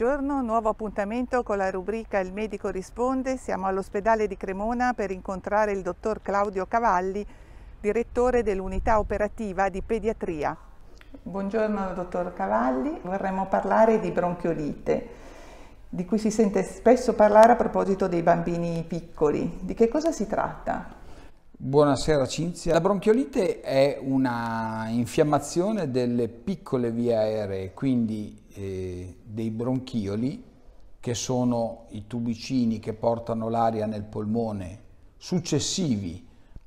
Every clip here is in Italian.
buongiorno, nuovo appuntamento con la rubrica Il medico risponde. Siamo all'ospedale di Cremona per incontrare il dottor Claudio Cavalli, direttore dell'unità operativa di pediatria. Buongiorno dottor Cavalli, vorremmo parlare di bronchiolite, di cui si sente spesso parlare a proposito dei bambini piccoli. Di che cosa si tratta? Buonasera Cinzia. La bronchiolite è una infiammazione delle piccole vie aeree, quindi eh, dei bronchioli, che sono i tubicini che portano l'aria nel polmone successivi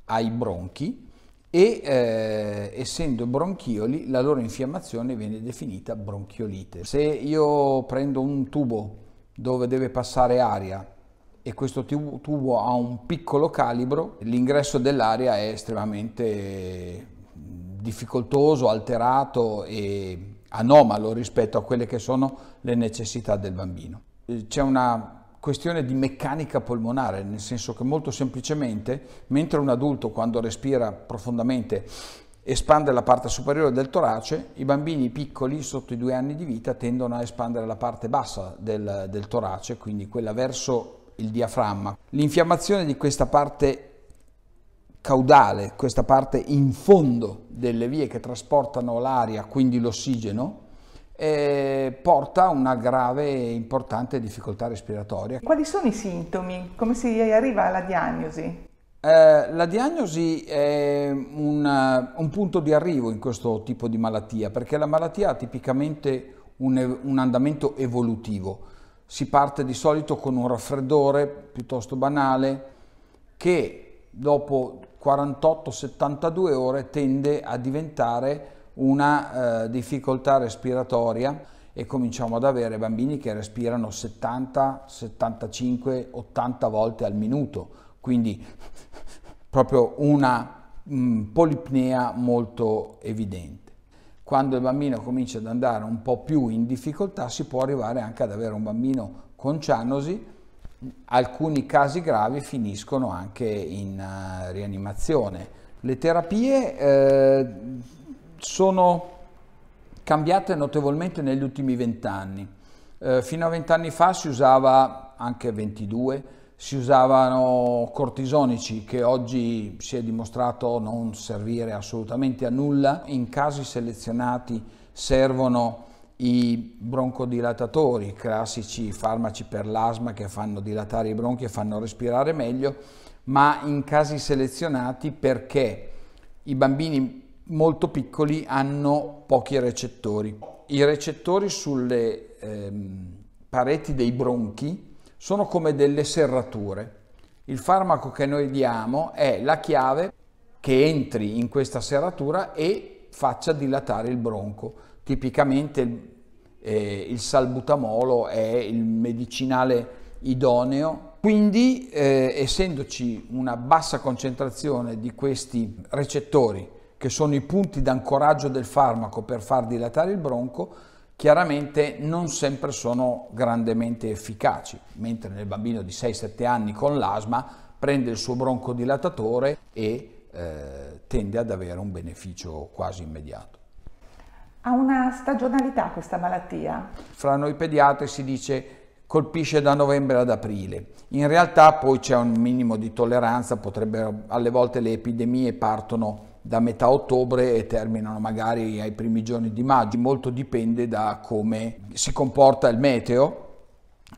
ai bronchi e eh, essendo bronchioli la loro infiammazione viene definita bronchiolite. Se io prendo un tubo dove deve passare aria e questo tubo ha un piccolo calibro, l'ingresso dell'aria è estremamente difficoltoso, alterato e anomalo rispetto a quelle che sono le necessità del bambino. Eh, c'è una questione di meccanica polmonare, nel senso che molto semplicemente, mentre un adulto quando respira profondamente espande la parte superiore del torace, i bambini piccoli sotto i due anni di vita tendono a espandere la parte bassa del, del torace, quindi quella verso il diaframma. L'infiammazione di questa parte caudale, questa parte in fondo delle vie che trasportano l'aria, quindi l'ossigeno, eh, porta a una grave e importante difficoltà respiratoria. Quali sono i sintomi? Come si arriva alla diagnosi? Eh, la diagnosi è un, un, punto di arrivo in questo tipo di malattia, perché la malattia ha tipicamente un, un andamento evolutivo si parte di solito con un raffreddore piuttosto banale che dopo 48-72 ore tende a diventare una eh, difficoltà respiratoria e cominciamo ad avere bambini che respirano 70, 75, 80 volte al minuto, quindi proprio una mh, mm, polipnea molto evidente. Quando il bambino comincia ad andare un po' più in difficoltà si può arrivare anche ad avere un bambino con cianosi, alcuni casi gravi finiscono anche in eh, rianimazione. Le terapie eh, sono cambiate notevolmente negli ultimi vent'anni. Eh, fino a vent'anni fa si usava anche 22 si usavano cortisonici che oggi si è dimostrato non servire assolutamente a nulla. In casi selezionati servono i broncodilatatori, i classici farmaci per l'asma che fanno dilatare i bronchi e fanno respirare meglio, ma in casi selezionati perché i bambini molto piccoli hanno pochi recettori. I recettori sulle ehm, pareti dei bronchi sono come delle serrature. Il farmaco che noi diamo è la chiave che entri in questa serratura e faccia dilatare il bronco. Tipicamente eh, il salbutamolo è il medicinale idoneo quindi, eh, essendoci una bassa concentrazione di questi recettori, che sono i punti d'ancoraggio del farmaco per far dilatare il bronco, chiaramente non sempre sono grandemente efficaci, mentre nel bambino di 6-7 anni con l'asma prende il suo broncodilatatore e eh, tende ad avere un beneficio quasi immediato. Ha una stagionalità questa malattia? Fra noi pediatri si dice colpisce da novembre ad aprile. In realtà poi c'è un minimo di tolleranza, potrebbero alle volte le epidemie partono da metà ottobre e terminano magari ai primi giorni di maggio. Molto dipende da come si comporta il meteo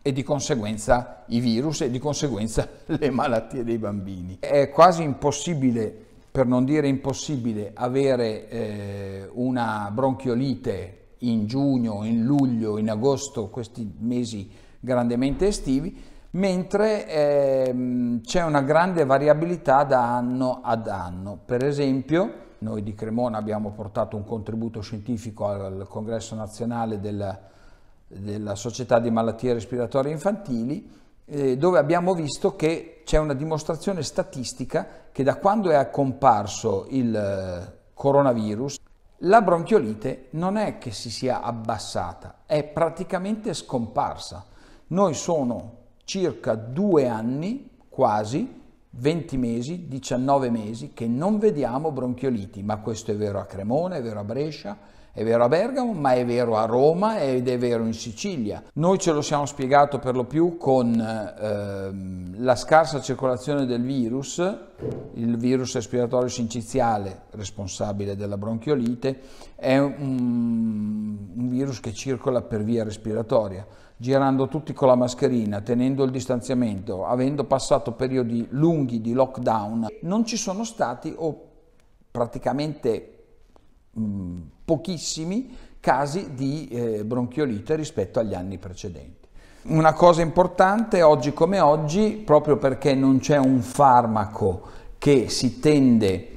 e di conseguenza i virus e di conseguenza le malattie dei bambini. È quasi impossibile, per non dire impossibile, avere eh, una bronchiolite in giugno, in luglio, in agosto, questi mesi grandemente estivi, mentre ehm, c'è una grande variabilità da anno ad anno. Per esempio, noi di Cremona abbiamo portato un contributo scientifico al congresso nazionale della, della Società di Malattie Respiratorie Infantili, eh, dove abbiamo visto che c'è una dimostrazione statistica che da quando è comparso il eh, coronavirus, la bronchiolite non è che si sia abbassata, è praticamente scomparsa. Noi sono circa due anni, quasi 20 mesi, 19 mesi, che non vediamo bronchioliti, ma questo è vero a Cremona, è vero a Brescia, è vero a Bergamo, ma è vero a Roma ed è vero in Sicilia. Noi ce lo siamo spiegato per lo più con eh, la scarsa circolazione del virus, il virus respiratorio sinciziale responsabile della bronchiolite, è un, un virus che circola per via respiratoria girando tutti con la mascherina, tenendo il distanziamento, avendo passato periodi lunghi di lockdown, non ci sono stati o praticamente Mm, pochissimi casi di eh, bronchiolite rispetto agli anni precedenti. Una cosa importante oggi come oggi, proprio perché non c'è un farmaco che si tende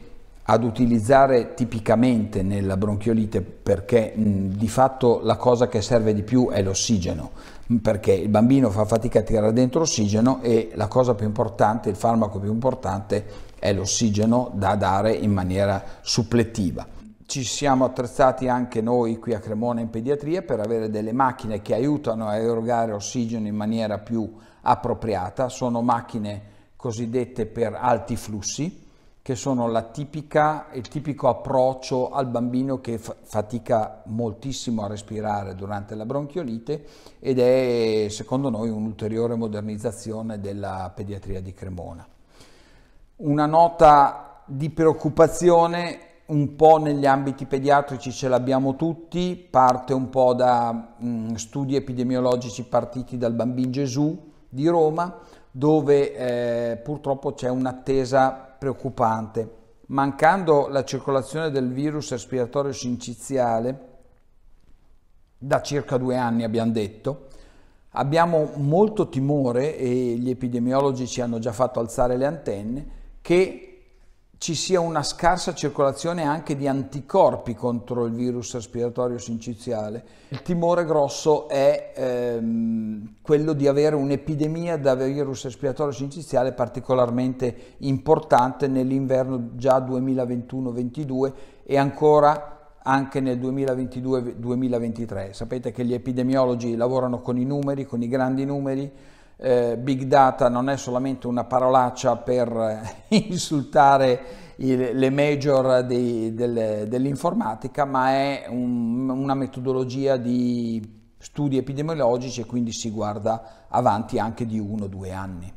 ad utilizzare tipicamente nella bronchiolite perché mh, mm, di fatto la cosa che serve di più è l'ossigeno, mm, perché il bambino fa fatica a tirare dentro ossigeno e la cosa più importante, il farmaco più importante è l'ossigeno da dare in maniera supplettiva ci siamo attrezzati anche noi qui a Cremona in pediatria per avere delle macchine che aiutano a erogare ossigeno in maniera più appropriata, sono macchine cosiddette per alti flussi, che sono tipica, il tipico approccio al bambino che fatica moltissimo a respirare durante la bronchiolite ed è secondo noi un'ulteriore modernizzazione della pediatria di Cremona. Una nota di preoccupazione un po' negli ambiti pediatrici ce l'abbiamo tutti, parte un po' da mh, mm, studi epidemiologici partiti dal Bambin Gesù di Roma, dove eh, purtroppo c'è un'attesa preoccupante. Mancando la circolazione del virus respiratorio sinciziale, da circa due anni abbiamo detto, abbiamo molto timore, e gli epidemiologi ci hanno già fatto alzare le antenne, che ci sia una scarsa circolazione anche di anticorpi contro il virus respiratorio sinciziale. Il timore grosso è ehm, quello di avere un'epidemia da virus respiratorio sinciziale particolarmente importante nell'inverno già 2021-22 e ancora anche nel 2022-2023. Sapete che gli epidemiologi lavorano con i numeri, con i grandi numeri, eh, big data non è solamente una parolaccia per eh, insultare il, le major di, delle, dell'informatica, ma è un, una metodologia di studi epidemiologici e quindi si guarda avanti anche di uno o due anni.